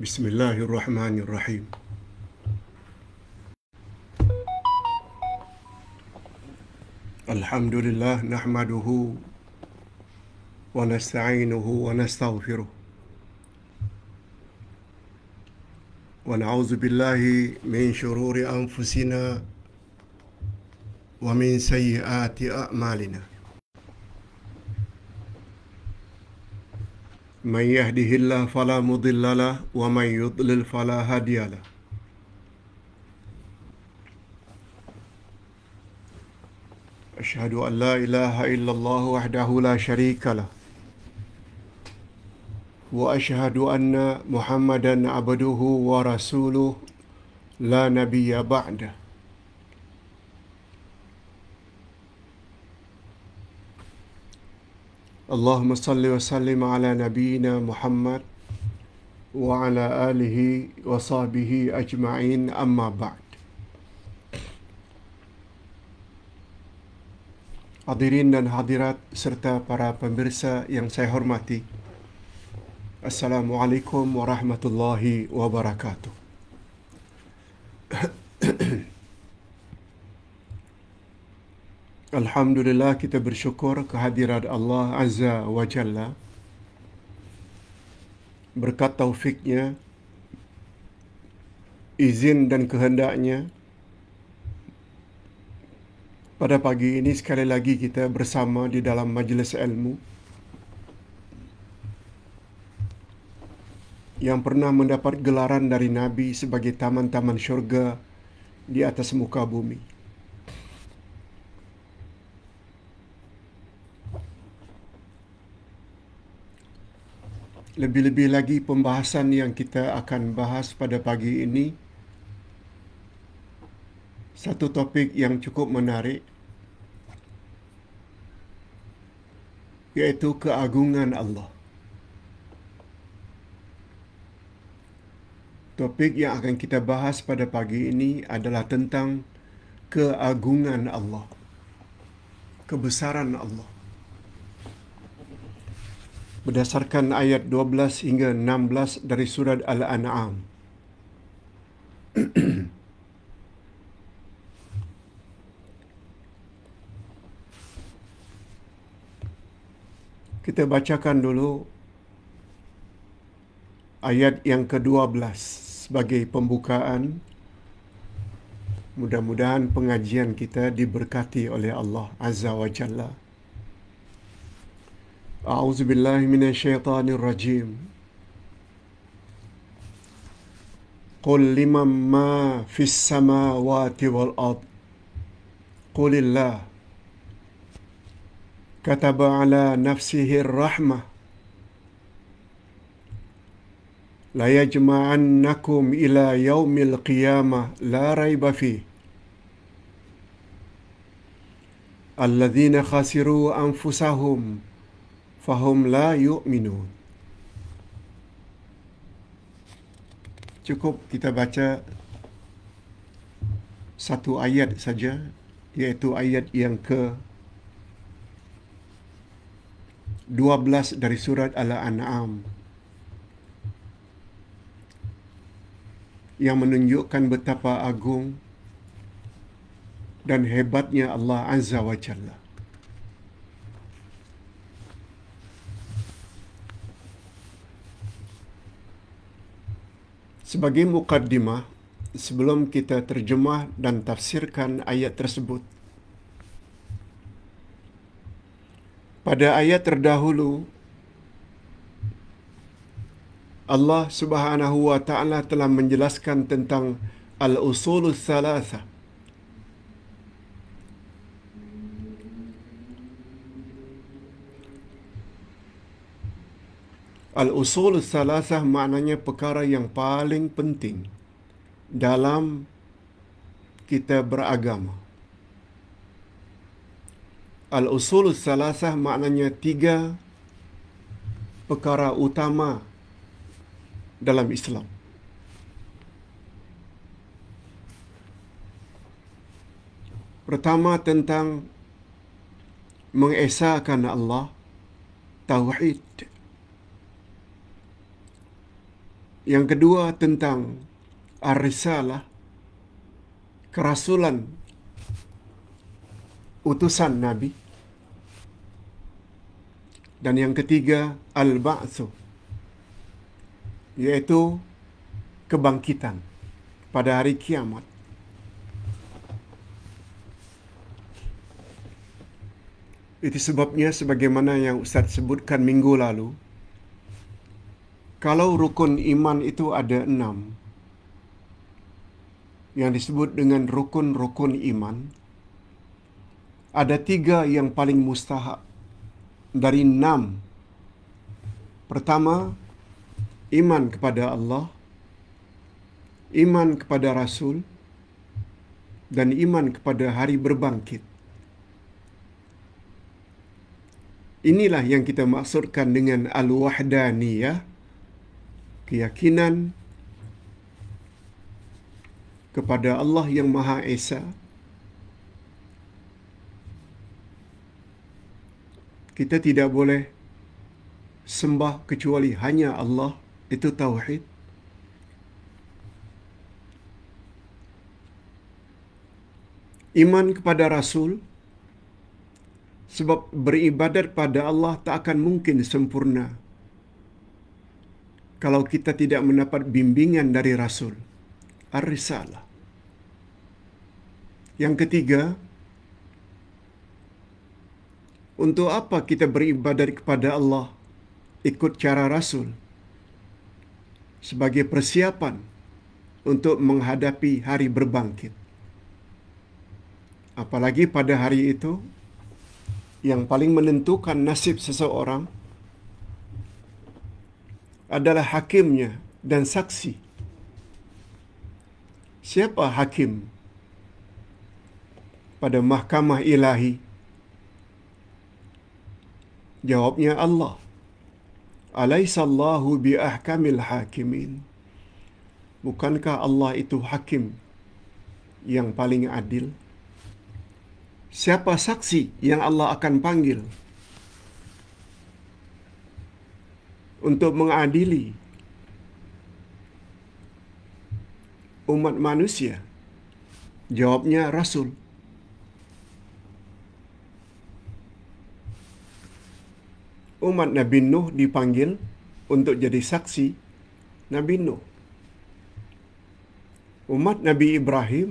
بسم الله الرحمن الرحيم الحمد لله نحمده ونستعينه ونستغفره ونعوذ بالله من شرور انفسنا ومن سيئات اعمالنا من يهده الله فلا مضل له ومن يضلل فلا هادي له اشهد ان لا اله الا الله وحده لا شريك له واشهد ان محمدا عبده ورسوله لا نبي بعده Allahumma اللهم صل وسلم على نبينا محمد وعلى آله وصحبه أجمعين أما بعد Hadirin dan hadirat serta para pemirsa yang saya hormati Assalamualaikum warahmatullahi wabarakatuh Alhamdulillah kita bersyukur kehadiran Allah Azza wa Jalla berkat taufiknya izin dan kehendaknya pada pagi ini sekali lagi kita bersama di dalam majlis ilmu yang pernah mendapat gelaran dari Nabi sebagai taman-taman syurga di atas muka bumi. lebih-lebih lagi pembahasan yang kita akan bahas pada pagi ini satu topik yang cukup menarik yaitu keagungan Allah Topik yang akan kita bahas pada pagi ini adalah tentang keagungan Allah kebesaran Allah berdasarkan ayat 12 hingga 16 dari surat Al-An'am. Kita bacakan dulu ayat yang ke-12 sebagai pembukaan. Mudah-mudahan pengajian kita diberkati oleh Allah Azza wa Jalla. أعوذ بالله من الشيطان الرجيم قل لمن ما في السماوات والأرض قل الله كتب على نفسه الرحمة ليجمعنكم إلى يوم القيامة لا ريب فيه الذين خسروا أنفسهم fahum la yu'minun. Cukup kita baca satu ayat saja iaitu ayat yang ke 12 dari surat Al-An'am yang menunjukkan betapa agung dan hebatnya Allah Azza wa Jalla. Sebagai mukaddimah, sebelum kita terjemah dan tafsirkan ayat tersebut, pada ayat terdahulu, Allah Subhanahu wa taala telah menjelaskan tentang al-usulus salasah Al-usul salasah maknanya perkara yang paling penting dalam kita beragama. Al-usul salasah maknanya tiga perkara utama dalam Islam. Pertama tentang mengesahkan Allah, Tauhid. Tauhid. Yang kedua tentang arisalah kerasulan utusan Nabi. Dan yang ketiga al-ba'su yaitu kebangkitan pada hari kiamat. Itu sebabnya sebagaimana yang Ustaz sebutkan minggu lalu, kalau rukun iman itu ada enam yang disebut dengan rukun-rukun iman ada tiga yang paling mustahak dari enam pertama iman kepada Allah iman kepada Rasul dan iman kepada hari berbangkit inilah yang kita maksudkan dengan al-wahdaniyah keyakinan kepada Allah yang Maha Esa kita tidak boleh sembah kecuali hanya Allah itu tauhid iman kepada rasul sebab beribadat pada Allah tak akan mungkin sempurna kalau kita tidak mendapat bimbingan dari Rasul. Ar-Risalah. Yang ketiga, untuk apa kita beribadat kepada Allah ikut cara Rasul? Sebagai persiapan untuk menghadapi hari berbangkit. Apalagi pada hari itu yang paling menentukan nasib seseorang adalah hakimnya dan saksi. Siapa hakim pada mahkamah ilahi? Jawabnya Allah. Alaihissallahu bi ahkamil hakimin. Bukankah Allah itu hakim yang paling adil? Siapa saksi yang Allah akan panggil? untuk mengadili umat manusia? Jawabnya Rasul. Umat Nabi Nuh dipanggil untuk jadi saksi Nabi Nuh. Umat Nabi Ibrahim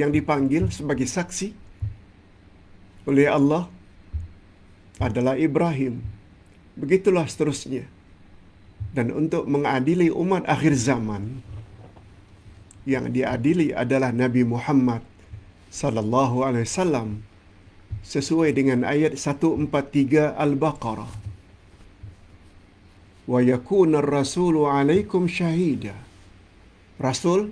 yang dipanggil sebagai saksi oleh Allah adalah Ibrahim. Begitulah seterusnya dan untuk mengadili umat akhir zaman yang diadili adalah Nabi Muhammad sallallahu alaihi wasallam sesuai dengan ayat 143 Al-Baqarah. Wa yakuna ar-rasulu alaikum syahida. Rasul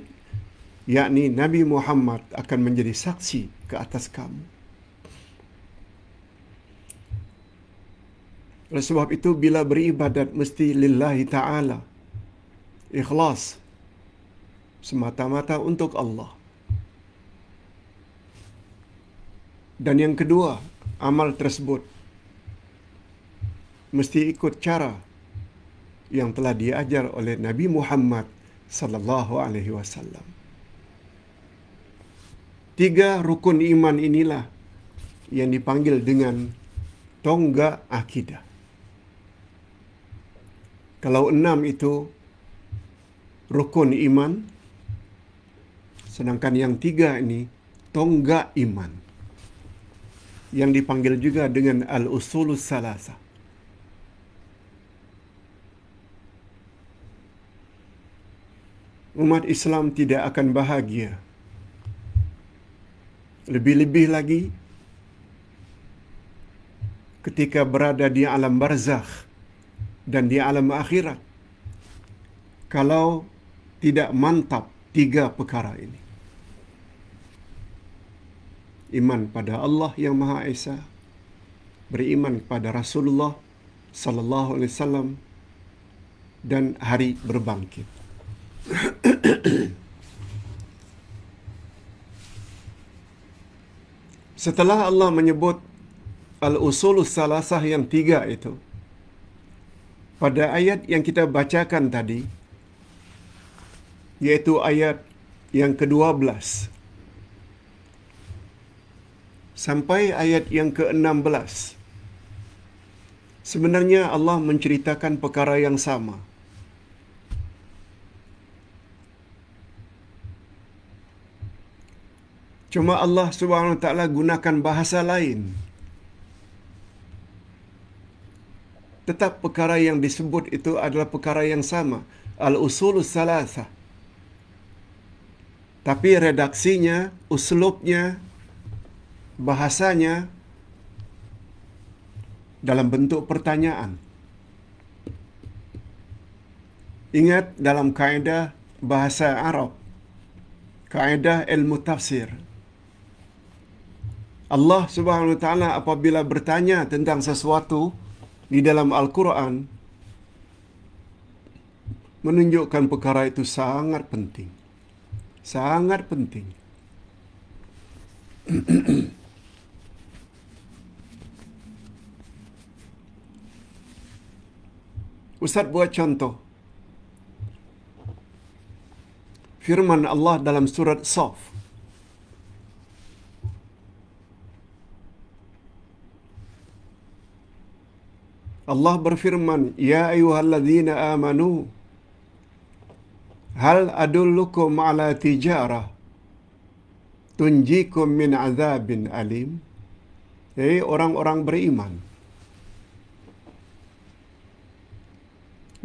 yakni Nabi Muhammad akan menjadi saksi ke atas kamu. Oleh sebab itu bila beribadat mesti lillahi ta'ala. Ikhlas. Semata-mata untuk Allah. Dan yang kedua, amal tersebut. Mesti ikut cara yang telah diajar oleh Nabi Muhammad sallallahu alaihi wasallam. Tiga rukun iman inilah yang dipanggil dengan tonggak akidah. Kalau enam itu rukun iman, sedangkan yang tiga ini tonggak iman. Yang dipanggil juga dengan al-usulus salasa. Umat Islam tidak akan bahagia. Lebih-lebih lagi ketika berada di alam barzakh dan di alam akhirat kalau tidak mantap tiga perkara ini iman pada Allah yang Maha Esa beriman kepada Rasulullah sallallahu alaihi wasallam dan hari berbangkit Setelah Allah menyebut al-usulus salasah yang tiga itu, pada ayat yang kita bacakan tadi yaitu ayat yang ke-12 sampai ayat yang ke-16 sebenarnya Allah menceritakan perkara yang sama cuma Allah Subhanahu taala gunakan bahasa lain. tetap perkara yang disebut itu adalah perkara yang sama al-usul salasah tapi redaksinya uslubnya bahasanya dalam bentuk pertanyaan ingat dalam kaedah bahasa Arab kaedah ilmu tafsir Allah Subhanahu wa taala apabila bertanya tentang sesuatu di dalam Al-Quran menunjukkan perkara itu sangat penting. Sangat penting. Ustaz buat contoh. Firman Allah dalam surat Sof. Allah berfirman, Ya ayuhalladzina amanu, Hal adullukum ala tijarah, Tunjikum min azabin alim. Hei orang-orang beriman.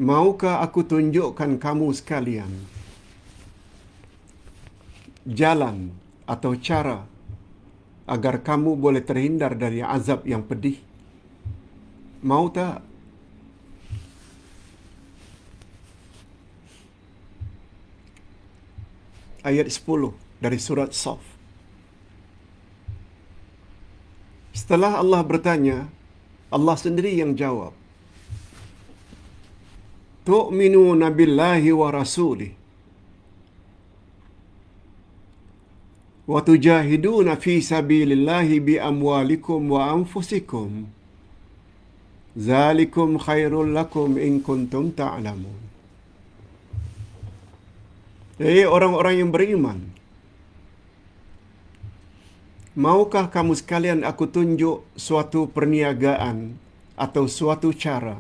Maukah aku tunjukkan kamu sekalian jalan atau cara agar kamu boleh terhindar dari azab yang pedih? Mau tak ayat 10 dari surat Saf. Setelah Allah bertanya, Allah sendiri yang jawab. Tu'minu nabilahi wa rasuli. Wa tujahiduna fi sabilillahi bi amwalikum wa anfusikum. Zalikum khairul lakum in kuntum ta'lamun. Hei orang-orang yang beriman. Maukah kamu sekalian aku tunjuk suatu perniagaan atau suatu cara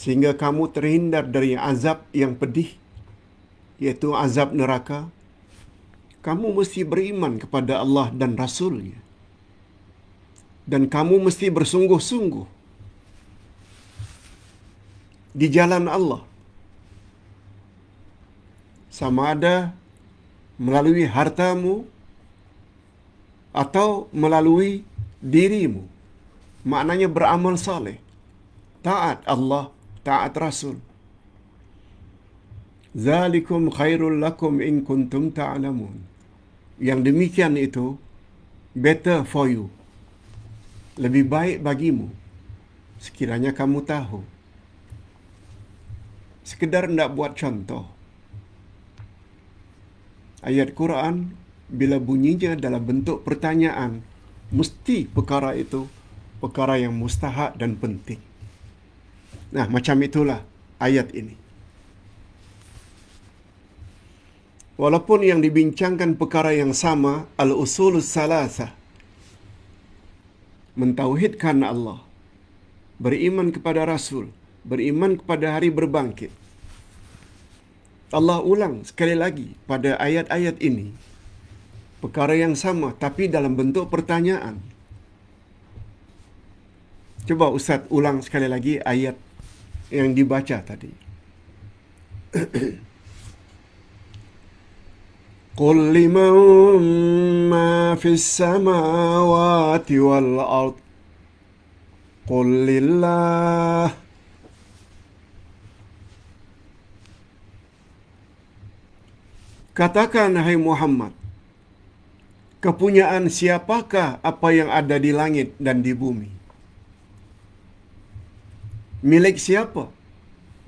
sehingga kamu terhindar dari azab yang pedih yaitu azab neraka? Kamu mesti beriman kepada Allah dan Rasulnya. nya dan kamu mesti bersungguh-sungguh di jalan Allah. Sama ada melalui hartamu atau melalui dirimu. Maknanya beramal saleh. Taat Allah, taat Rasul. Zalikum khairul lakum in kuntum ta'lamun. Yang demikian itu better for you lebih baik bagimu sekiranya kamu tahu. Sekedar nak buat contoh. Ayat Quran bila bunyinya dalam bentuk pertanyaan, mesti perkara itu perkara yang mustahak dan penting. Nah, macam itulah ayat ini. Walaupun yang dibincangkan perkara yang sama, al-usulus salasah, mentauhidkan Allah, beriman kepada Rasul, beriman kepada hari berbangkit. Allah ulang sekali lagi pada ayat-ayat ini, perkara yang sama tapi dalam bentuk pertanyaan. Cuba Ustaz ulang sekali lagi ayat yang dibaca tadi. قل لمن ما في السماوات والأرض قل لله Katakan hai Muhammad Kepunyaan siapakah apa yang ada di langit dan di bumi Milik siapa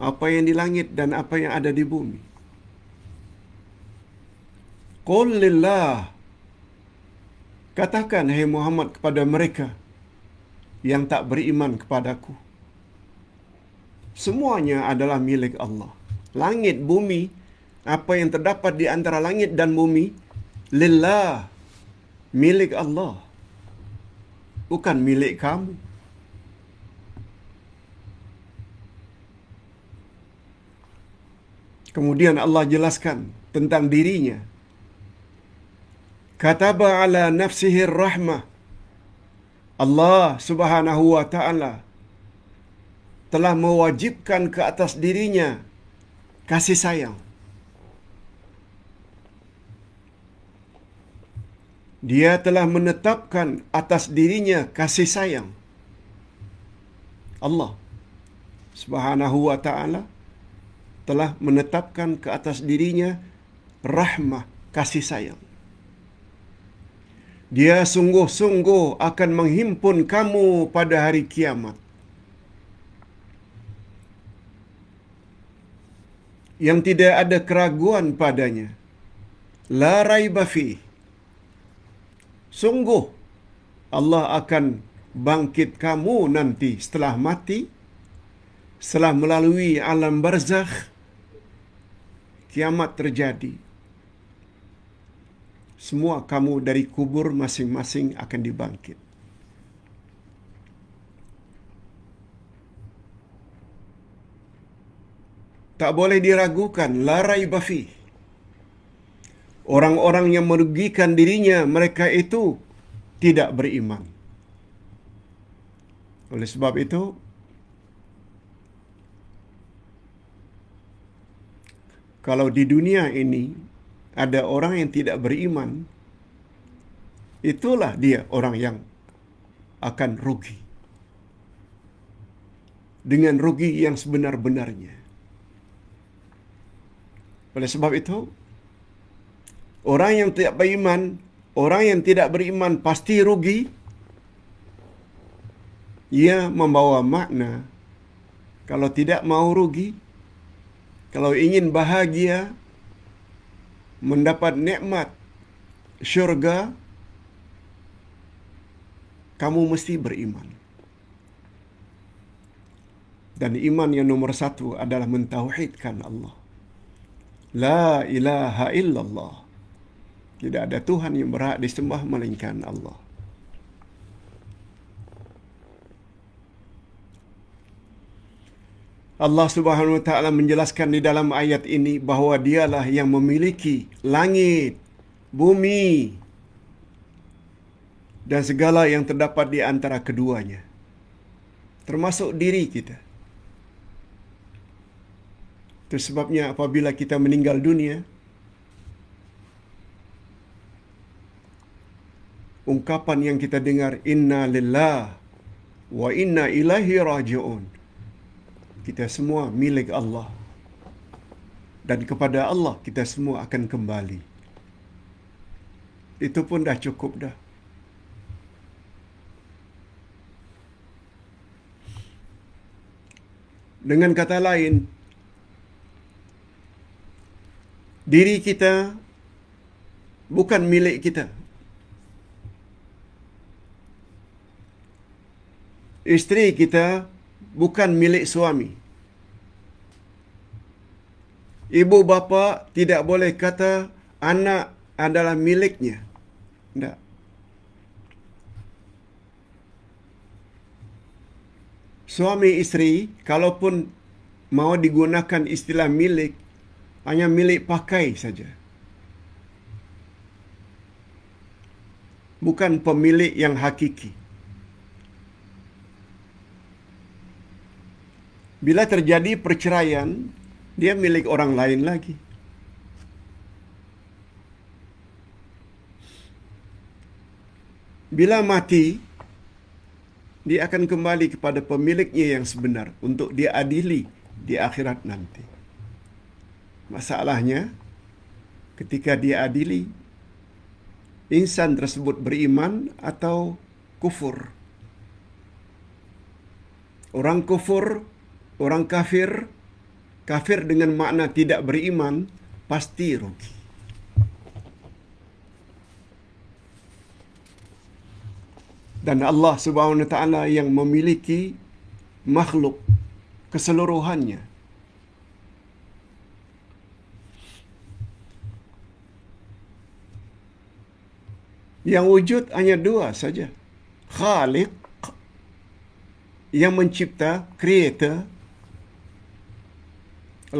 Apa yang di langit dan apa yang ada di bumi Qul Katakan, hai hey Muhammad, kepada mereka yang tak beriman kepadaku. Semuanya adalah milik Allah. Langit, bumi, apa yang terdapat di antara langit dan bumi, lillah, milik Allah. Bukan milik kamu. Kemudian Allah jelaskan tentang dirinya kataba ala nafsihi rahmah Allah Subhanahu wa taala telah mewajibkan ke atas dirinya kasih sayang Dia telah menetapkan atas dirinya kasih sayang Allah Subhanahu wa taala telah menetapkan ke atas dirinya rahmah kasih sayang dia sungguh-sungguh akan menghimpun kamu pada hari kiamat. Yang tidak ada keraguan padanya. La raiba Sungguh Allah akan bangkit kamu nanti setelah mati. Setelah melalui alam barzakh. Kiamat terjadi semua kamu dari kubur masing-masing akan dibangkit. Tak boleh diragukan, larai bafi. Orang-orang yang merugikan dirinya, mereka itu tidak beriman. Oleh sebab itu, kalau di dunia ini, ada orang yang tidak beriman, itulah dia orang yang akan rugi. Dengan rugi yang sebenar-benarnya. Oleh sebab itu, orang yang tidak beriman, orang yang tidak beriman pasti rugi. Ia membawa makna, kalau tidak mau rugi, kalau ingin bahagia, mendapat nikmat syurga kamu mesti beriman. Dan iman yang nomor satu adalah mentauhidkan Allah. La ilaha illallah. Tidak ada Tuhan yang berhak disembah melainkan Allah. Allah Subhanahu Wa Taala menjelaskan di dalam ayat ini bahawa dialah yang memiliki langit, bumi dan segala yang terdapat di antara keduanya. Termasuk diri kita. Itu sebabnya apabila kita meninggal dunia, ungkapan yang kita dengar inna lillah wa inna ilaihi Rajeun kita semua milik Allah dan kepada Allah kita semua akan kembali. Itu pun dah cukup dah. Dengan kata lain, diri kita bukan milik kita. Isteri kita bukan milik suami. Ibu bapa tidak boleh kata anak adalah miliknya. Tidak. Suami isteri, kalaupun mau digunakan istilah milik, hanya milik pakai saja. Bukan pemilik yang hakiki. bila terjadi perceraian, dia milik orang lain lagi. Bila mati, dia akan kembali kepada pemiliknya yang sebenar untuk dia adili di akhirat nanti. Masalahnya, ketika dia adili, insan tersebut beriman atau kufur. Orang kufur orang kafir kafir dengan makna tidak beriman pasti rugi dan Allah Subhanahu wa taala yang memiliki makhluk keseluruhannya yang wujud hanya dua saja khaliq yang mencipta creator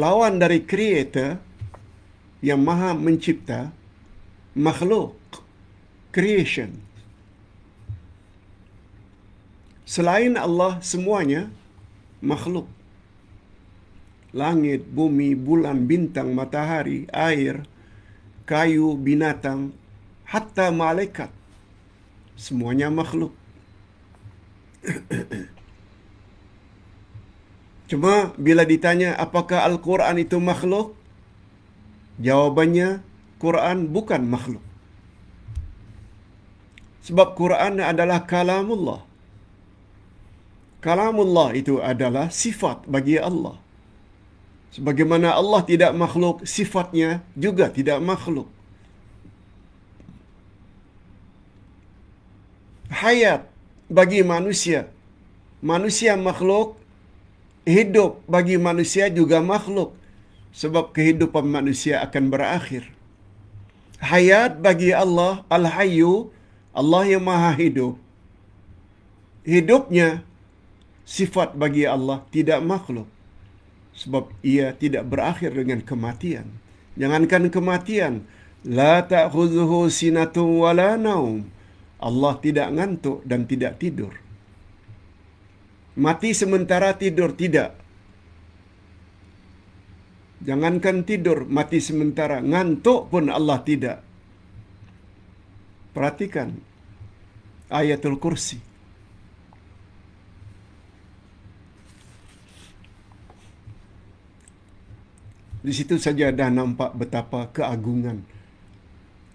lawan dari creator yang maha mencipta makhluk creation selain Allah semuanya makhluk langit bumi bulan bintang matahari air kayu binatang hatta malaikat semuanya makhluk Cuma bila ditanya apakah Al-Quran itu makhluk? Jawabannya, Quran bukan makhluk. Sebab Quran adalah kalamullah. Kalamullah itu adalah sifat bagi Allah. Sebagaimana Allah tidak makhluk, sifatnya juga tidak makhluk. Hayat bagi manusia. Manusia makhluk, hidup bagi manusia juga makhluk sebab kehidupan manusia akan berakhir hayat bagi Allah al-hayyu Allah yang maha hidup hidupnya sifat bagi Allah tidak makhluk sebab ia tidak berakhir dengan kematian jangankan kematian la ta'khudhuhu sinatun wala naum Allah tidak ngantuk dan tidak tidur Mati sementara tidur tidak. Jangankan tidur mati sementara, ngantuk pun Allah tidak. Perhatikan ayatul kursi. Di situ saja dah nampak betapa keagungan,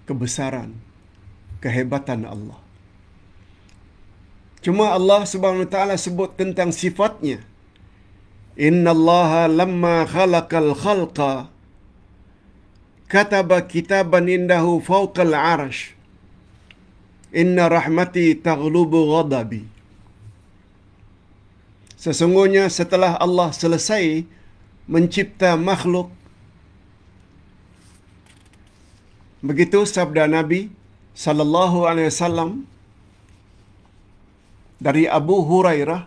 kebesaran, kehebatan Allah. Cuma Allah Subhanahu Wa Taala sebut tentang sifatnya. Inna Allaha lama khalaqal khalqa kataba kitaban indahu al arsh inna rahmati taghlubu ghadabi Sesungguhnya setelah Allah selesai mencipta makhluk Begitu sabda Nabi sallallahu alaihi wasallam dari Abu Hurairah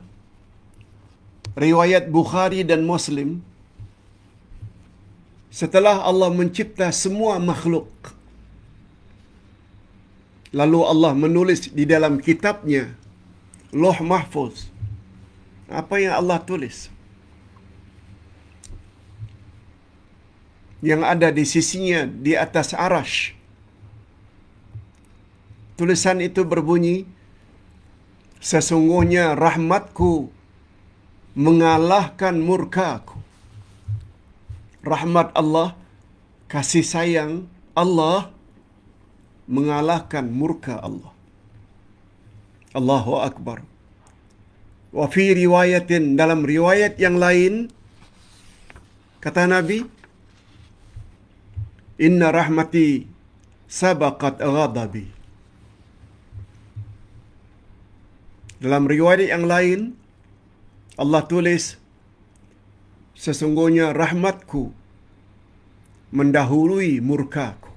riwayat Bukhari dan Muslim setelah Allah mencipta semua makhluk lalu Allah menulis di dalam kitabnya Loh Mahfuz apa yang Allah tulis yang ada di sisinya di atas arash tulisan itu berbunyi sesungguhnya rahmatku mengalahkan murkaku. Rahmat Allah, kasih sayang Allah mengalahkan murka Allah. Allahu Akbar. Wa fi riwayatin dalam riwayat yang lain kata Nabi Inna rahmati sabaqat ghadabi. Dalam riwayat yang lain, Allah tulis, Sesungguhnya rahmatku mendahului murkaku.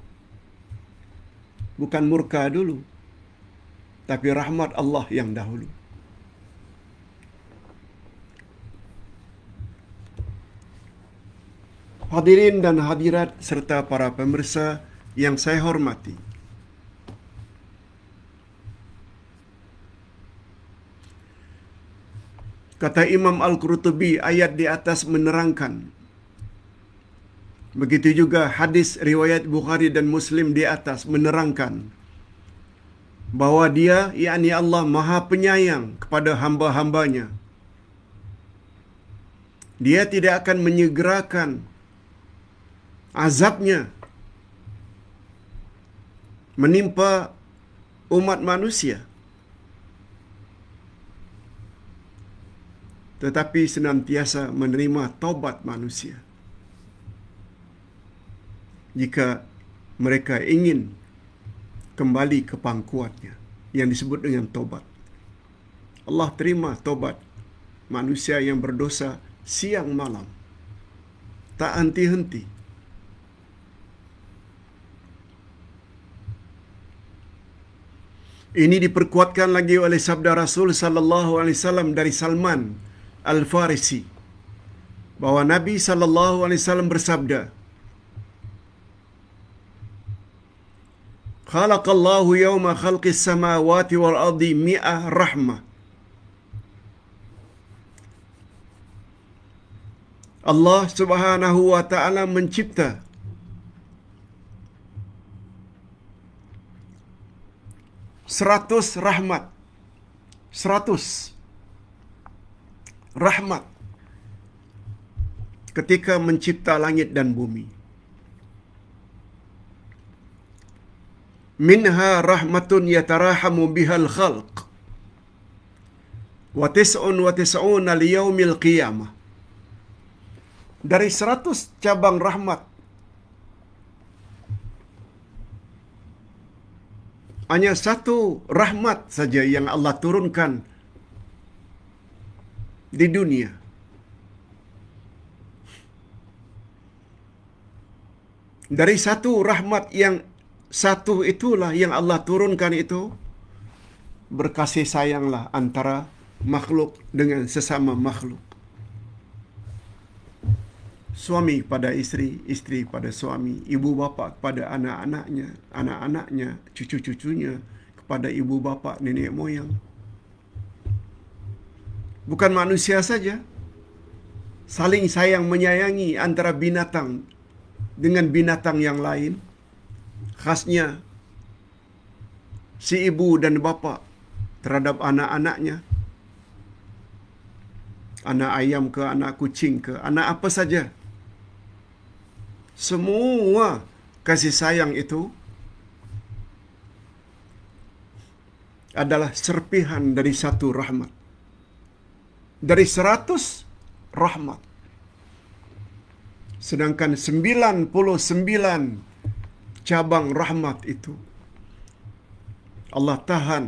Bukan murka dulu, tapi rahmat Allah yang dahulu. Hadirin dan hadirat serta para pemirsa yang saya hormati. Kata Imam Al-Qurtubi ayat di atas menerangkan. Begitu juga hadis riwayat Bukhari dan Muslim di atas menerangkan bahawa dia yakni Allah Maha penyayang kepada hamba-hambanya. Dia tidak akan menyegerakan azabnya menimpa umat manusia. tetapi senantiasa menerima taubat manusia. Jika mereka ingin kembali ke pangkuatnya yang disebut dengan taubat. Allah terima taubat manusia yang berdosa siang malam. Tak henti-henti. Ini diperkuatkan lagi oleh sabda Rasul sallallahu alaihi wasallam dari Salman Al-Farisi bahwa Nabi sallallahu alaihi wasallam bersabda Allah yawma khalqis samawati wal ardi mi'a rahmah Allah Subhanahu wa taala mencipta seratus rahmat seratus rahmat ketika mencipta langit dan bumi. Minha rahmatun yatarahamu bihal khalq. Wa tis'un wa tis'una qiyamah. Dari seratus cabang rahmat. Hanya satu rahmat saja yang Allah turunkan kepada di dunia. Dari satu rahmat yang satu itulah yang Allah turunkan itu berkasih sayanglah antara makhluk dengan sesama makhluk. Suami pada istri, istri pada suami, ibu bapa kepada anak-anaknya, anak-anaknya, cucu-cucunya kepada ibu bapa, nenek moyang, bukan manusia saja. Saling sayang menyayangi antara binatang dengan binatang yang lain. Khasnya si ibu dan bapa terhadap anak-anaknya. Anak ayam ke anak kucing ke anak apa saja. Semua kasih sayang itu adalah serpihan dari satu rahmat dari 100 rahmat. Sedangkan 99 cabang rahmat itu Allah tahan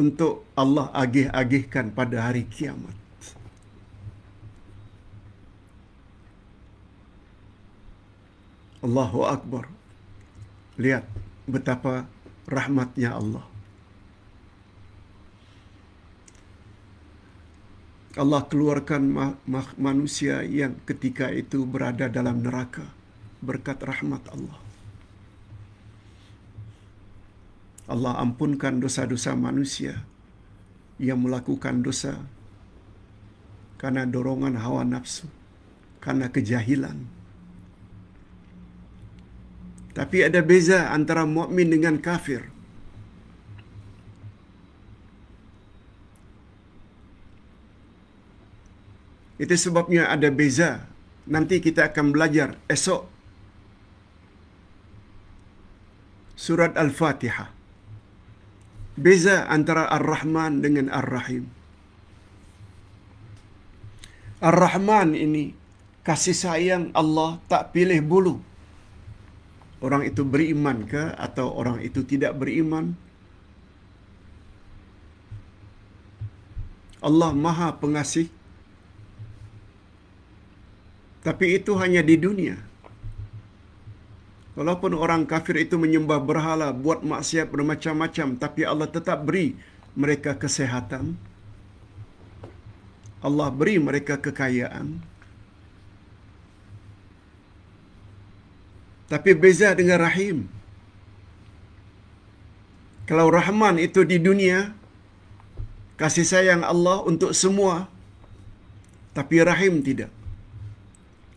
untuk Allah agih-agihkan pada hari kiamat. Allahu Akbar. Lihat betapa rahmatnya Allah. Allah keluarkan ma- ma- manusia yang ketika itu berada dalam neraka berkat rahmat Allah. Allah ampunkan dosa-dosa manusia yang melakukan dosa karena dorongan hawa nafsu, karena kejahilan. Tapi ada beza antara mukmin dengan kafir. Itu sebabnya ada beza. Nanti kita akan belajar esok. Surat Al-Fatihah. Beza antara Ar-Rahman dengan Ar-Rahim. Ar-Rahman ini kasih sayang Allah tak pilih bulu. Orang itu beriman ke atau orang itu tidak beriman? Allah Maha Pengasih. Tapi itu hanya di dunia. Walaupun orang kafir itu menyembah berhala, buat maksiat bermacam-macam, tapi Allah tetap beri mereka kesehatan. Allah beri mereka kekayaan. Tapi beza dengan Rahim. Kalau Rahman itu di dunia, kasih sayang Allah untuk semua. Tapi Rahim tidak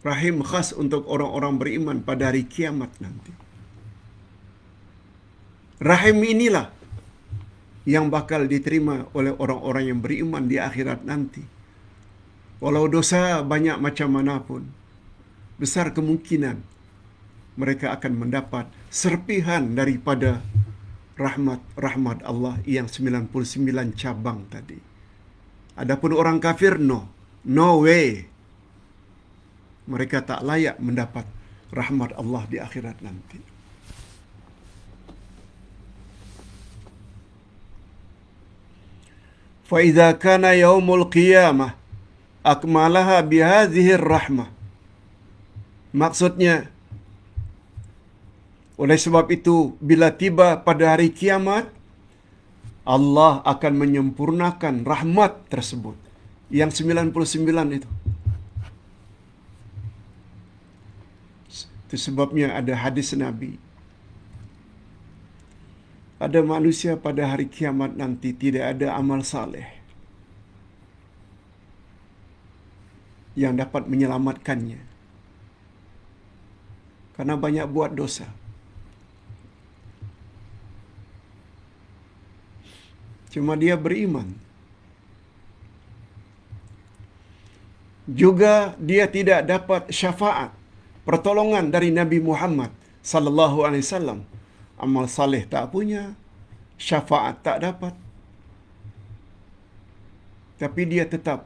rahim khas untuk orang-orang beriman pada hari kiamat nanti. Rahim inilah yang bakal diterima oleh orang-orang yang beriman di akhirat nanti. Walau dosa banyak macam mana pun, besar kemungkinan mereka akan mendapat serpihan daripada rahmat-rahmat Allah yang 99 cabang tadi. Adapun orang kafir, no. No way mereka tak layak mendapat rahmat Allah di akhirat nanti. Faidha kana yaumul qiyamah akmalaha bihadzihir rahmah. Maksudnya, oleh sebab itu, bila tiba pada hari kiamat, Allah akan menyempurnakan rahmat tersebut. Yang 99 itu. Itu sebabnya ada hadis Nabi. ada manusia pada hari kiamat nanti tidak ada amal saleh yang dapat menyelamatkannya. Karena banyak buat dosa. Cuma dia beriman. Juga dia tidak dapat syafaat pertolongan dari Nabi Muhammad sallallahu alaihi wasallam. Amal saleh tak punya, syafaat tak dapat. Tapi dia tetap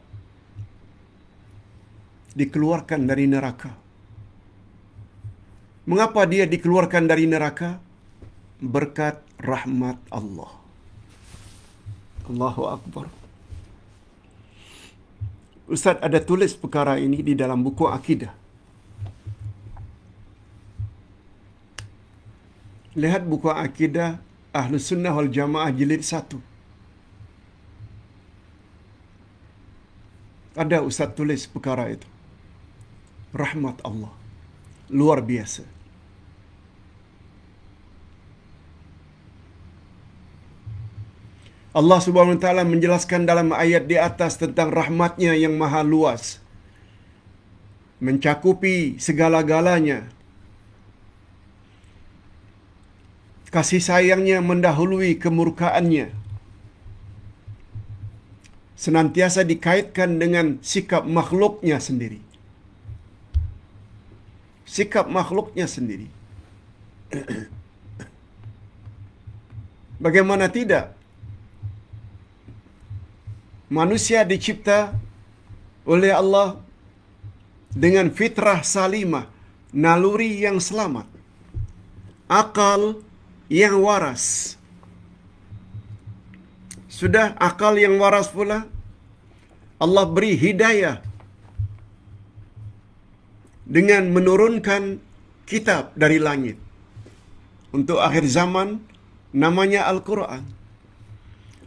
dikeluarkan dari neraka. Mengapa dia dikeluarkan dari neraka? Berkat rahmat Allah. Allahu Akbar. Ustaz ada tulis perkara ini di dalam buku akidah. Lihat buku akidah Ahlu Sunnah wal Jamaah jilid 1. Ada Ustaz tulis perkara itu. Rahmat Allah. Luar biasa. Allah Subhanahu Wa Taala menjelaskan dalam ayat di atas tentang rahmatnya yang maha luas. Mencakupi segala-galanya kasih sayangnya mendahului kemurkaannya. Senantiasa dikaitkan dengan sikap makhluknya sendiri. Sikap makhluknya sendiri. Bagaimana tidak? Manusia dicipta oleh Allah dengan fitrah salimah, naluri yang selamat. Akal yang waras. Sudah akal yang waras pula. Allah beri hidayah. Dengan menurunkan kitab dari langit. Untuk akhir zaman namanya Al-Quran.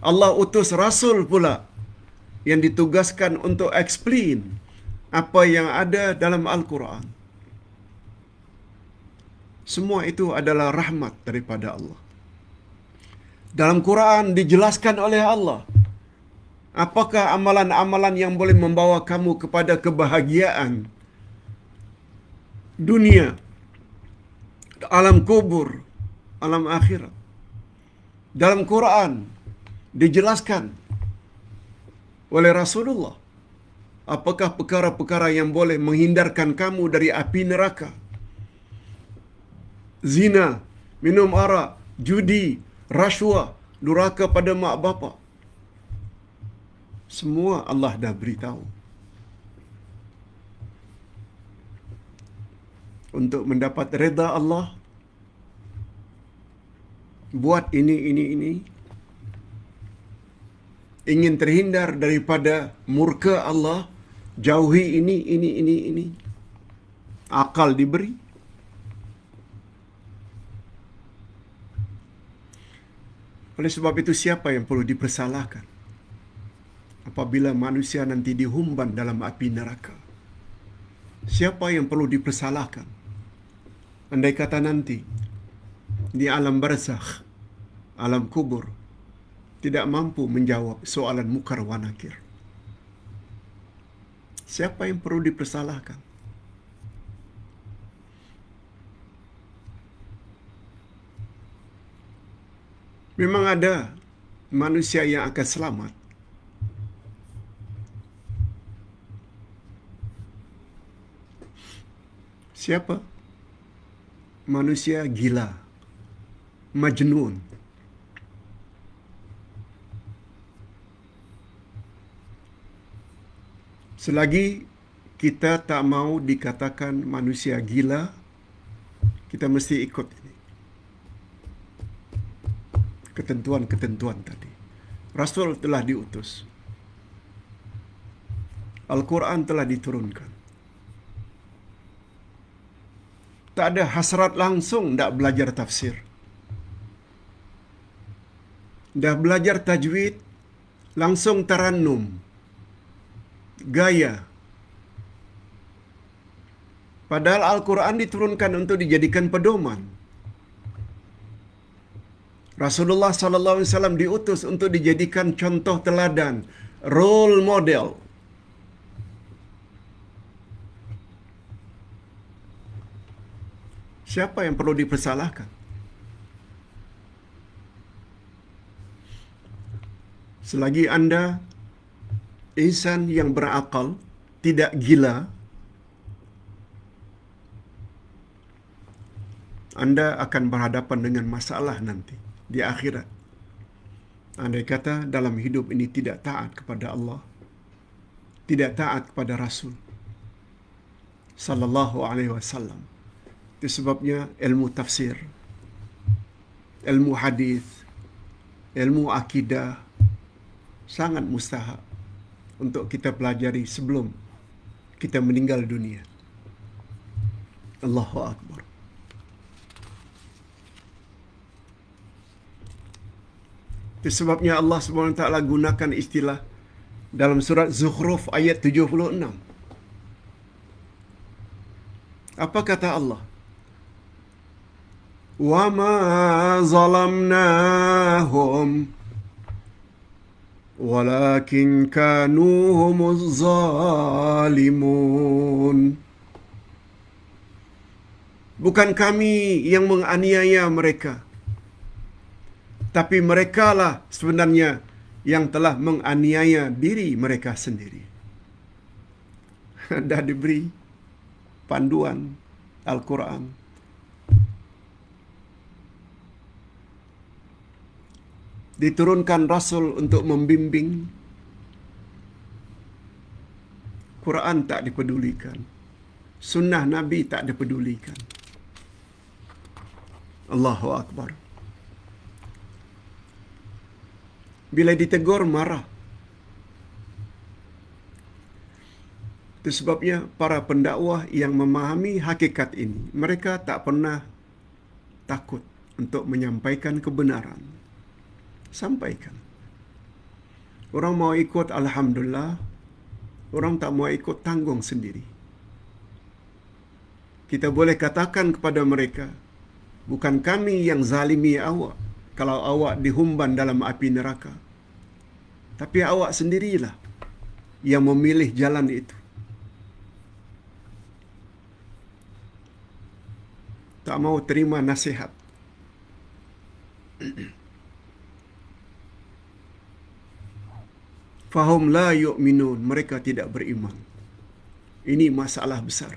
Allah utus Rasul pula yang ditugaskan untuk explain apa yang ada dalam Al-Quran semua itu adalah rahmat daripada Allah. Dalam Quran dijelaskan oleh Allah apakah amalan-amalan yang boleh membawa kamu kepada kebahagiaan dunia alam kubur alam akhirat. Dalam Quran dijelaskan oleh Rasulullah apakah perkara-perkara yang boleh menghindarkan kamu dari api neraka? zina, minum arak, judi, rasuah, duraka pada mak bapa. Semua Allah dah beritahu. Untuk mendapat reda Allah, buat ini, ini, ini, ingin terhindar daripada murka Allah, jauhi ini, ini, ini, ini. Akal diberi. Oleh sebab itu siapa yang perlu dipersalahkan? Apabila manusia nanti dihumban dalam api neraka. Siapa yang perlu dipersalahkan? Andai kata nanti di alam barzakh, alam kubur, tidak mampu menjawab soalan mukar wanakir. Siapa yang perlu dipersalahkan? Memang ada manusia yang akan selamat. Siapa? Manusia gila. Majnun. Selagi kita tak mau dikatakan manusia gila, kita mesti ikut ini ketentuan-ketentuan tadi. Rasul telah diutus. Al-Quran telah diturunkan. Tak ada hasrat langsung nak belajar tafsir. Dah belajar tajwid, langsung tarannum. Gaya. Padahal Al-Quran diturunkan untuk dijadikan pedoman. Rasulullah sallallahu alaihi wasallam diutus untuk dijadikan contoh teladan, role model. Siapa yang perlu dipersalahkan? Selagi anda insan yang berakal, tidak gila, anda akan berhadapan dengan masalah nanti di akhirat. Andai kata dalam hidup ini tidak taat kepada Allah, tidak taat kepada Rasul sallallahu alaihi wasallam. Itu sebabnya ilmu tafsir, ilmu hadis, ilmu akidah sangat mustahak untuk kita pelajari sebelum kita meninggal dunia. Allahu akbar. Itu sebabnya Allah SWT gunakan istilah dalam surat Zuhruf ayat 76. Apa kata Allah? Wa ma zalamnahum walakin kanu zalimun. Bukan kami yang menganiaya mereka tapi mereka lah sebenarnya yang telah menganiaya diri mereka sendiri. Dah diberi panduan Al-Quran. Diturunkan Rasul untuk membimbing. Quran tak dipedulikan. Sunnah Nabi tak dipedulikan. Allahu Akbar. Allahu Akbar. Bila ditegur, marah. Itu sebabnya para pendakwah yang memahami hakikat ini, mereka tak pernah takut untuk menyampaikan kebenaran. Sampaikan. Orang mau ikut, Alhamdulillah. Orang tak mau ikut, tanggung sendiri. Kita boleh katakan kepada mereka, bukan kami yang zalimi awak kalau awak dihumban dalam api neraka. Tapi awak sendirilah yang memilih jalan itu. Tak mau terima nasihat. Fahum la yu'minun. Mereka tidak beriman. Ini masalah besar.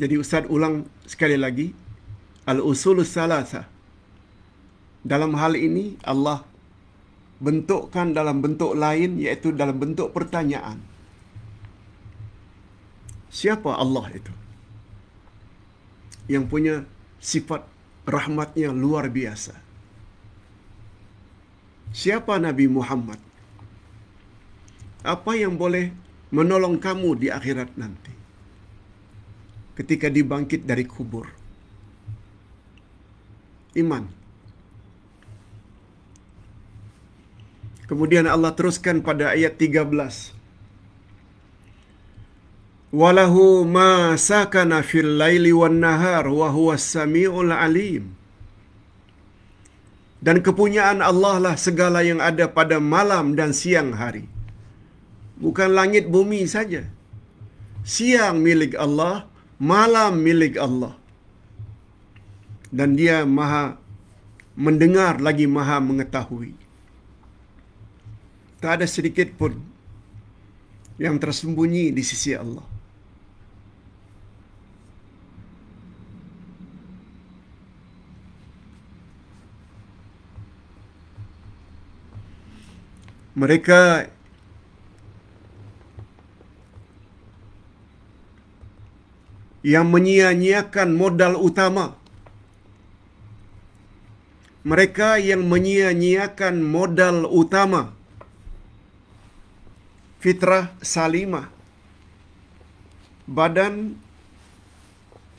Jadi Ustaz ulang sekali lagi. Al-usul salasa. Dalam hal ini Allah bentukkan dalam bentuk lain iaitu dalam bentuk pertanyaan. Siapa Allah itu? Yang punya sifat rahmatnya luar biasa. Siapa Nabi Muhammad? Apa yang boleh menolong kamu di akhirat nanti? Ketika dibangkit dari kubur. Iman. Iman. Kemudian Allah teruskan pada ayat 13. Walahu ma sakana fil laili wan nahar wa huwa samiul alim. Dan kepunyaan Allah lah segala yang ada pada malam dan siang hari. Bukan langit bumi saja. Siang milik Allah, malam milik Allah. Dan dia maha mendengar lagi maha mengetahui. Tak ada sedikit pun yang tersembunyi di sisi Allah. Mereka yang menyia-nyiakan modal utama mereka yang menyia-nyiakan modal utama fitrah salimah, badan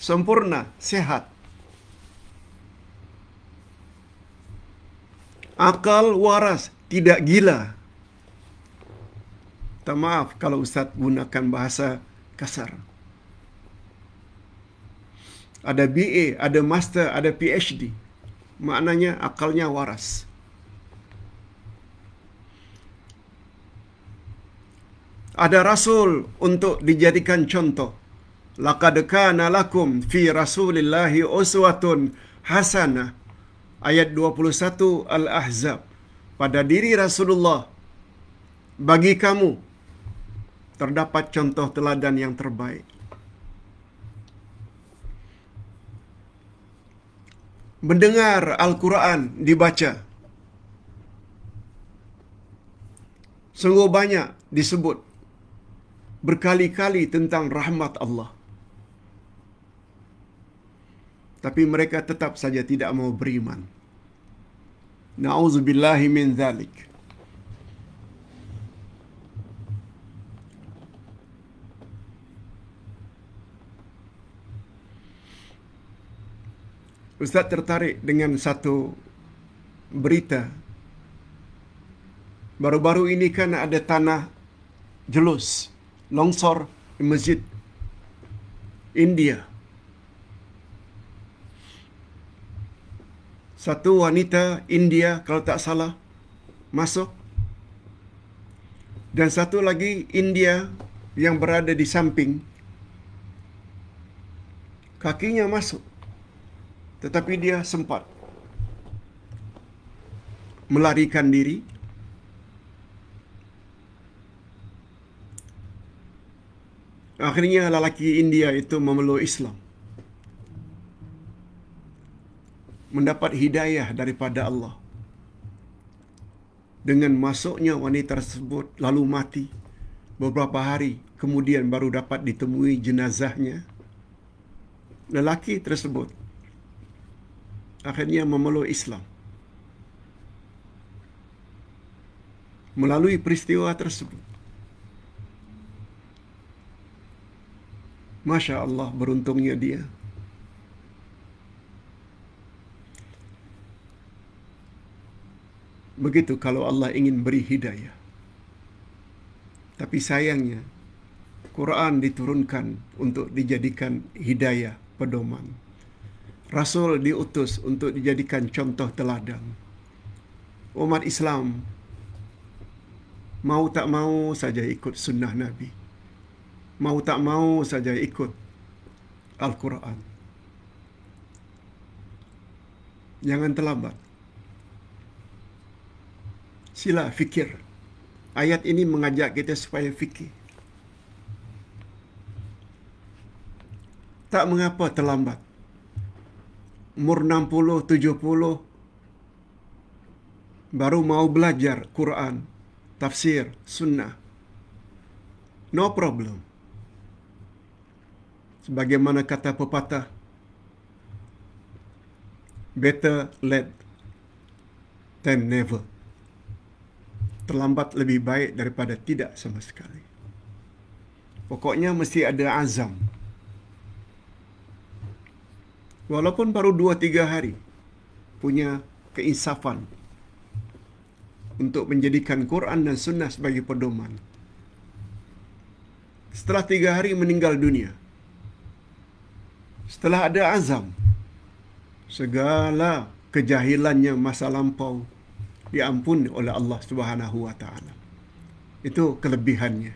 sempurna, sehat. Akal waras, tidak gila. Tak maaf kalau Ustadz gunakan bahasa kasar. Ada BA, ada Master, ada PhD. Maknanya akalnya waras. ada rasul untuk dijadikan contoh. Laqad kana lakum fi rasulillahi uswatun hasanah. Ayat 21 Al-Ahzab. Pada diri Rasulullah bagi kamu terdapat contoh teladan yang terbaik. Mendengar Al-Quran dibaca. Sungguh banyak disebut berkali-kali tentang rahmat Allah. Tapi mereka tetap saja tidak mau beriman. Na'udzubillahi min dhalik. Ustaz tertarik dengan satu berita. Baru-baru ini kan ada tanah jelus longsor di masjid India. Satu wanita India kalau tak salah masuk dan satu lagi India yang berada di samping kakinya masuk tetapi dia sempat melarikan diri Akhirnya lelaki India itu memeluk Islam. Mendapat hidayah daripada Allah. Dengan masuknya wanita tersebut lalu mati. Beberapa hari kemudian baru dapat ditemui jenazahnya. Lelaki tersebut akhirnya memeluk Islam. Melalui peristiwa tersebut. Masya Allah beruntungnya dia Begitu kalau Allah ingin beri hidayah Tapi sayangnya Quran diturunkan untuk dijadikan hidayah pedoman Rasul diutus untuk dijadikan contoh teladan Umat Islam Mau tak mau saja ikut sunnah Nabi mau tak mau saja ikut Al-Quran. Jangan terlambat. Sila fikir. Ayat ini mengajak kita supaya fikir. Tak mengapa terlambat. Umur 60, 70. Baru mau belajar Quran. Tafsir, sunnah. No problem sebagaimana kata pepatah better late than never terlambat lebih baik daripada tidak sama sekali pokoknya mesti ada azam walaupun baru 2 3 hari punya keinsafan untuk menjadikan Quran dan Sunnah sebagai pedoman. Setelah tiga hari meninggal dunia, Setelah ada azam, segala kejahilannya masa lampau diampuni oleh Allah Subhanahu wa taala. Itu kelebihannya.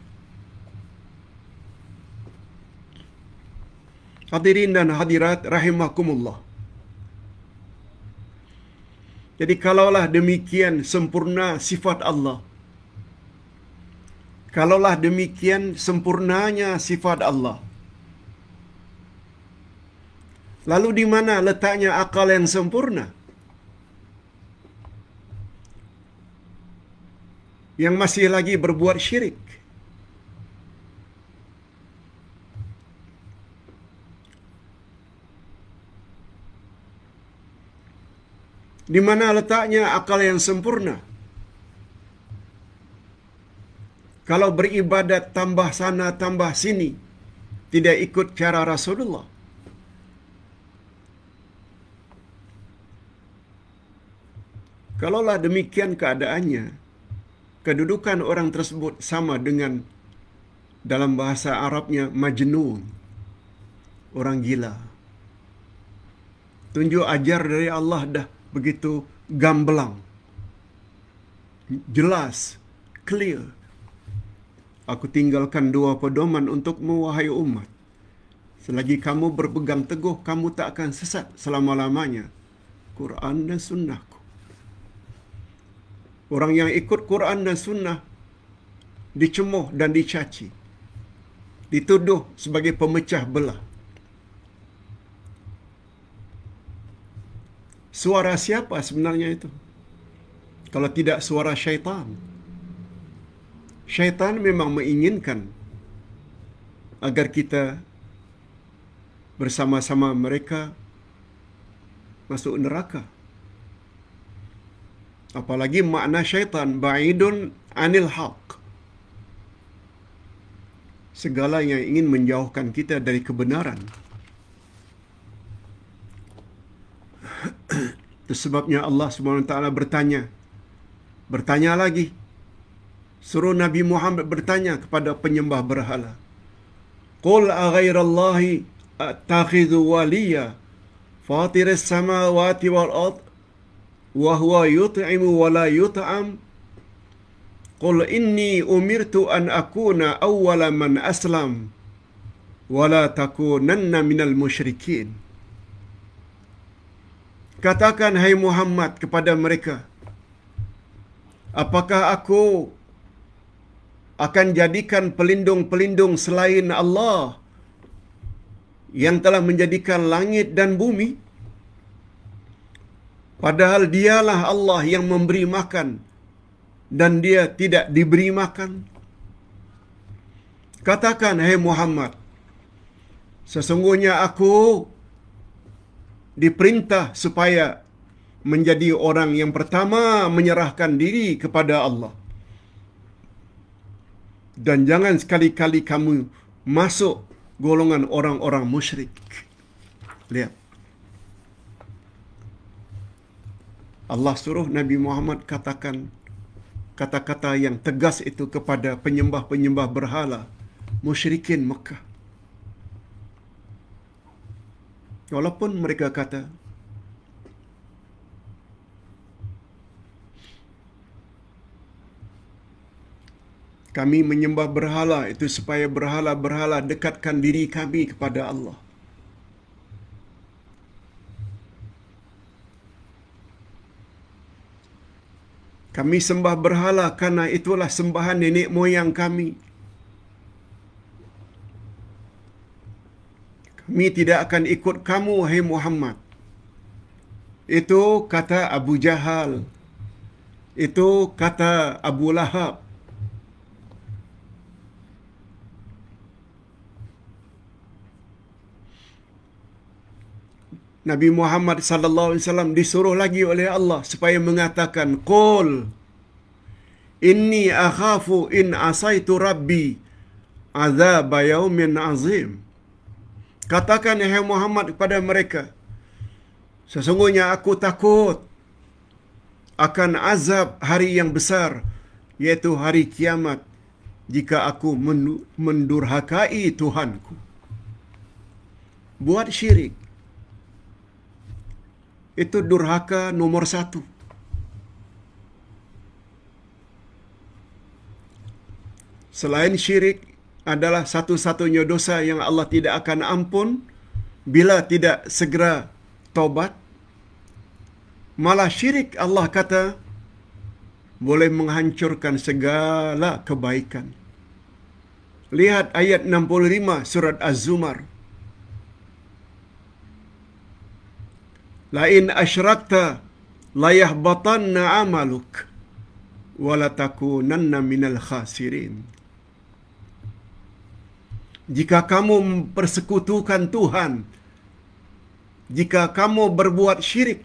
Hadirin dan hadirat rahimakumullah. Jadi kalaulah demikian sempurna sifat Allah. Kalaulah demikian sempurnanya sifat Allah. Lalu di mana letaknya akal yang sempurna? Yang masih lagi berbuat syirik. Di mana letaknya akal yang sempurna? Kalau beribadat tambah sana tambah sini, tidak ikut cara Rasulullah. Kalaulah demikian keadaannya, kedudukan orang tersebut sama dengan dalam bahasa Arabnya majnun, orang gila. Tunjuk ajar dari Allah dah begitu gamblang. Jelas, clear. Aku tinggalkan dua pedoman untuk wahai umat. Selagi kamu berpegang teguh, kamu tak akan sesat selama-lamanya. Quran dan Sunnah. Orang yang ikut Quran dan Sunnah dicemuh dan dicaci. Dituduh sebagai pemecah belah. Suara siapa sebenarnya itu? Kalau tidak suara syaitan. Syaitan memang menginginkan agar kita bersama-sama mereka masuk neraka. Apalagi makna syaitan ba'idun anil haq. Segala yang ingin menjauhkan kita dari kebenaran. Sebabnya Allah SWT bertanya. Bertanya lagi. Suruh Nabi Muhammad bertanya kepada penyembah berhala. Qul aghairallahi attakhidhu waliya fatiris samawati wal ardh وهو يطعم ولا يطعم قل إني أمرت أن أكون أول من أسلم ولا تكونن من المشركين Katakan hai Muhammad kepada mereka Apakah aku akan jadikan pelindung-pelindung selain Allah yang telah menjadikan langit dan bumi? Padahal dialah Allah yang memberi makan dan dia tidak diberi makan. Katakan, Hey Muhammad, sesungguhnya aku diperintah supaya menjadi orang yang pertama menyerahkan diri kepada Allah. Dan jangan sekali-kali kamu masuk golongan orang-orang musyrik. Lihat. Allah suruh Nabi Muhammad katakan kata-kata yang tegas itu kepada penyembah-penyembah berhala musyrikin Mekah. Walaupun mereka kata Kami menyembah berhala itu supaya berhala-berhala dekatkan diri kami kepada Allah. Kami sembah berhala Karena itulah sembahan nenek moyang kami. Kami tidak akan ikut kamu, hai Muhammad. Itu kata Abu Jahal. Itu kata Abu Lahab. Nabi Muhammad sallallahu alaihi wasallam disuruh lagi oleh Allah supaya mengatakan qul inni akhafu in asaitu rabbi azab yaumin azim katakan ya Muhammad kepada mereka sesungguhnya aku takut akan azab hari yang besar yaitu hari kiamat jika aku mendurhakai Tuhanku buat syirik itu durhaka nomor satu. Selain syirik adalah satu-satunya dosa yang Allah tidak akan ampun bila tidak segera taubat. Malah syirik Allah kata boleh menghancurkan segala kebaikan. Lihat ayat 65 surat Az-Zumar. lain asyrakta layahbatanna amaluk walatakunanna minal khasirin. Jika kamu mempersekutukan Tuhan, jika kamu berbuat syirik,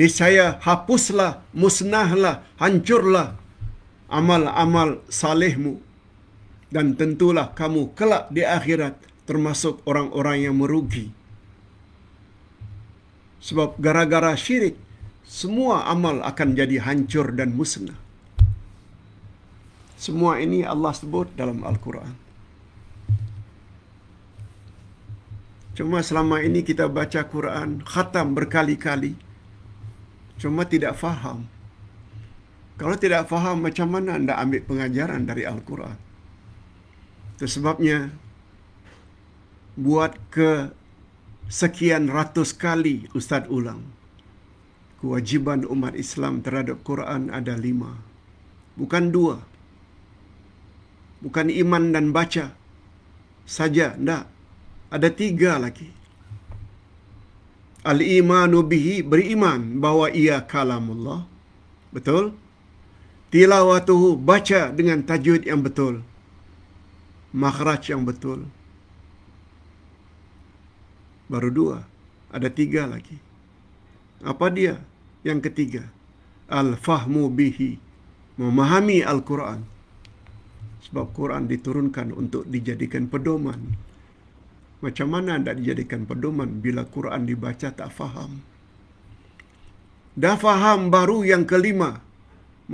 niscaya hapuslah, musnahlah, hancurlah amal-amal salehmu. Dan tentulah kamu kelak di akhirat termasuk orang-orang yang merugi. Sebab gara-gara syirik, semua amal akan jadi hancur dan musnah. Semua ini Allah sebut dalam Al-Quran. Cuma selama ini kita baca Quran, khatam berkali-kali. Cuma tidak faham. Kalau tidak faham, macam mana anda ambil pengajaran dari Al-Quran? Itu sebabnya, buat ke sekian ratus kali Ustaz ulang. Kewajiban umat Islam terhadap Quran ada lima. Bukan dua. Bukan iman dan baca. Saja, tidak. Ada tiga lagi. Al-imanu bihi, beriman bahawa ia kalamullah. Betul? Tilawatuhu, baca dengan tajwid yang betul. Makhraj yang betul. Baru dua. Ada tiga lagi. Apa dia? Yang ketiga. Al-fahmu bihi. Memahami Al-Quran. Sebab Quran diturunkan untuk dijadikan pedoman. Macam mana tidak dijadikan pedoman bila Quran dibaca tak faham? Dah faham baru yang kelima.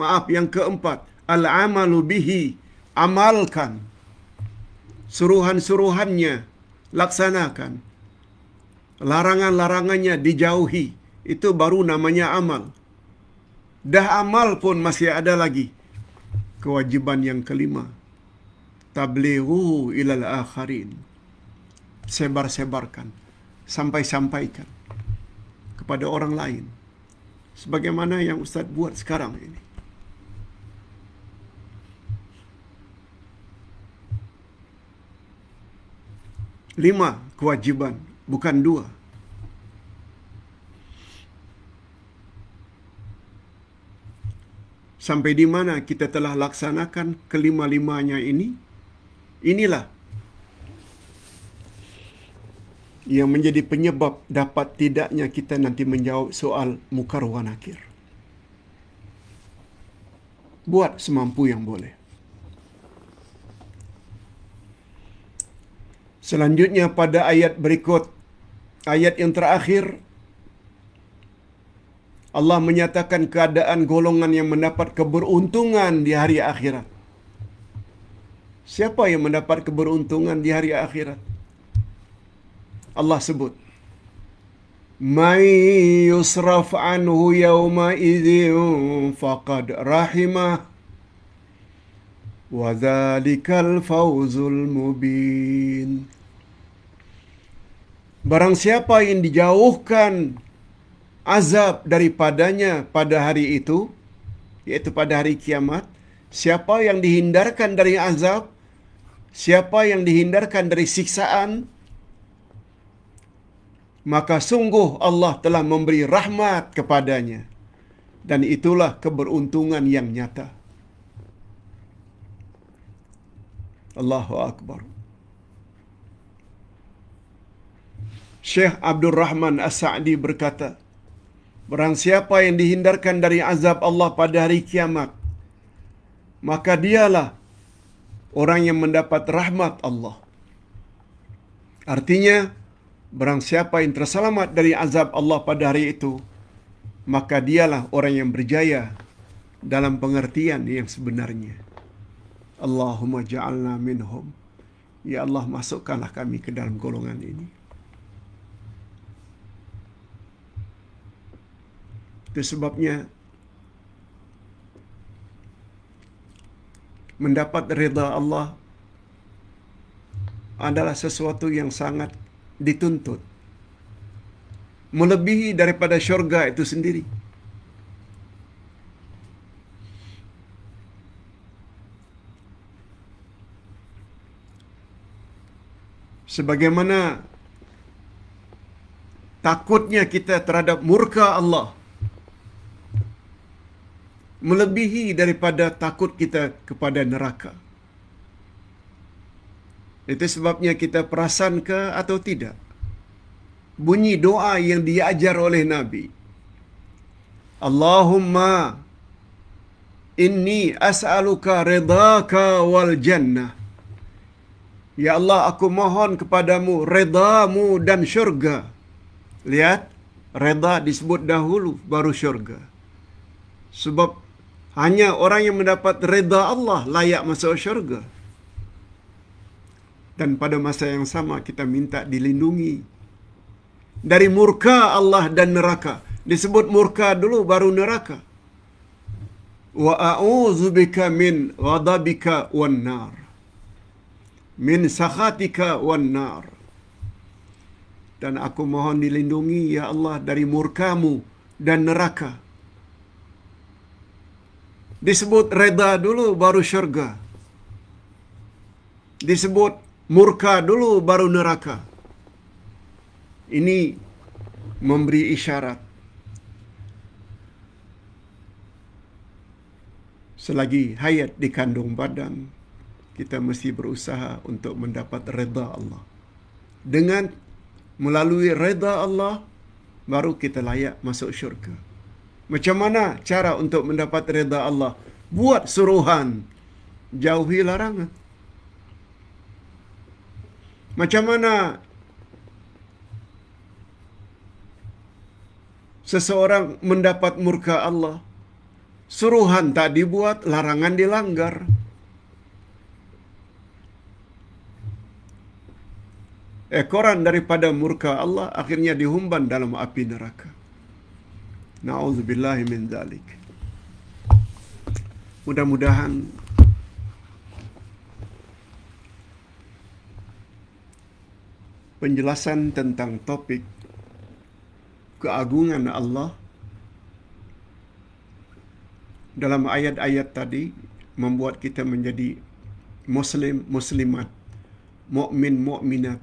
Maaf, yang keempat. Al-amalu bihi. Amalkan. Suruhan-suruhannya. Laksanakan. Laksanakan larangan-larangannya dijauhi. Itu baru namanya amal. Dah amal pun masih ada lagi. Kewajiban yang kelima. Tablighu ilal akharin. Sebar-sebarkan. Sampai-sampaikan. Kepada orang lain. Sebagaimana yang Ustaz buat sekarang ini. Lima kewajiban bukan dua. Sampai di mana kita telah laksanakan kelima-limanya ini, inilah yang menjadi penyebab dapat tidaknya kita nanti menjawab soal muka ruang Buat semampu yang boleh. Selanjutnya pada ayat berikut ayat yang terakhir Allah menyatakan keadaan golongan yang mendapat keberuntungan di hari akhirat. Siapa yang mendapat keberuntungan di hari akhirat? Allah sebut. May yusraf anhu yawma idhin faqad rahimah. Wadhalikal fawzul mubin. Wadhalikal fawzul mubin. Barang siapa yang dijauhkan azab daripadanya pada hari itu, yaitu pada hari kiamat, siapa yang dihindarkan dari azab, siapa yang dihindarkan dari siksaan, maka sungguh Allah telah memberi rahmat kepadanya. Dan itulah keberuntungan yang nyata. Allahu Akbar. Akbar. Syekh Abdul Rahman As-Sa'di berkata, Berang siapa yang dihindarkan dari azab Allah pada hari kiamat, maka dialah orang yang mendapat rahmat Allah. Artinya, berang siapa yang terselamat dari azab Allah pada hari itu, maka dialah orang yang berjaya dalam pengertian yang sebenarnya. Allahumma ja'alna minhum. Ya Allah, masukkanlah kami ke dalam golongan ini. Itu sebabnya mendapat reda Allah adalah sesuatu yang sangat dituntut. Melebihi daripada syurga itu sendiri. Sebagaimana takutnya kita terhadap murka Allah melebihi daripada takut kita kepada neraka. Itu sebabnya kita perasan ke atau tidak. Bunyi doa yang diajar oleh Nabi. Allahumma inni as'aluka redaka wal jannah. Ya Allah, aku mohon kepadamu redamu dan syurga. Lihat, reda disebut dahulu, baru syurga. Sebab hanya orang yang mendapat reda Allah layak masuk syurga. Dan pada masa yang sama kita minta dilindungi dari murka Allah dan neraka. Disebut murka dulu baru neraka. Wa a'udzubika min ghadabika wan nar. Min sakhatika wan nar. Dan aku mohon dilindungi ya Allah dari murkamu dan neraka. Disebut reda dulu baru syurga. Disebut murka dulu baru neraka. Ini memberi isyarat. Selagi hayat di kandung badan, kita mesti berusaha untuk mendapat reda Allah. Dengan melalui reda Allah, baru kita layak masuk syurga. Macam mana cara untuk mendapat reda Allah? Buat suruhan. Jauhi larangan. Lah. Macam mana seseorang mendapat murka Allah? Suruhan tak dibuat, larangan dilanggar. Ekoran daripada murka Allah akhirnya dihumban dalam api neraka. Na'udzubillahi min dalik Mudah-mudahan Penjelasan tentang topik Keagungan Allah Dalam ayat-ayat tadi Membuat kita menjadi Muslim, Muslimat mukmin, mukminat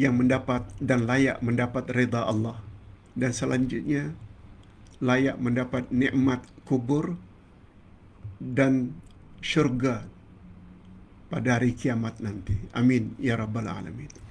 Yang mendapat dan layak mendapat Ridha Allah dan selanjutnya layak mendapat nikmat kubur dan syurga pada hari kiamat nanti. Amin. Ya Rabbal Alamin.